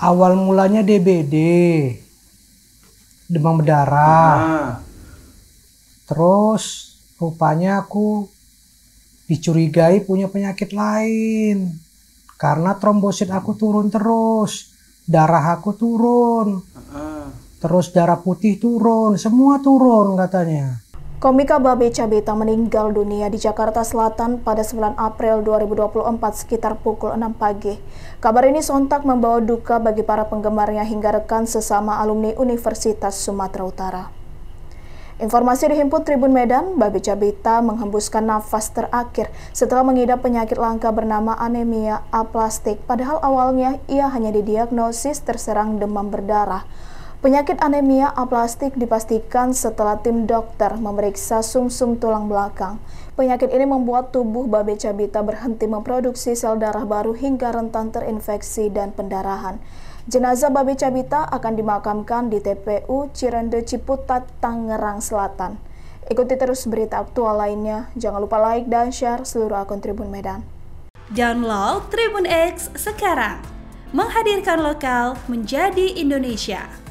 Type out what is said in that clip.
awal mulanya DBD demam berdarah nah. terus rupanya aku dicurigai punya penyakit lain karena trombosit aku turun terus darah aku turun -uh. terus darah putih turun semua turun katanya Komika Babe Cabita meninggal dunia di Jakarta Selatan pada 9 April 2024 sekitar pukul 6 pagi. Kabar ini sontak membawa duka bagi para penggemarnya hingga rekan sesama alumni Universitas Sumatera Utara. Informasi dihimpun Tribun Medan, Babe Cabita menghembuskan nafas terakhir setelah mengidap penyakit langka bernama anemia aplastik. Padahal awalnya ia hanya didiagnosis terserang demam berdarah. Penyakit anemia aplastik dipastikan setelah tim dokter memeriksa sumsum -sum tulang belakang. Penyakit ini membuat tubuh babe cabita berhenti memproduksi sel darah baru hingga rentan terinfeksi dan pendarahan. Jenazah babe cabita akan dimakamkan di TPU Cirende Ciputat, Tangerang Selatan. Ikuti terus berita aktual lainnya. Jangan lupa like dan share seluruh akun Tribun Medan. Download Tribun X sekarang. Menghadirkan lokal menjadi Indonesia.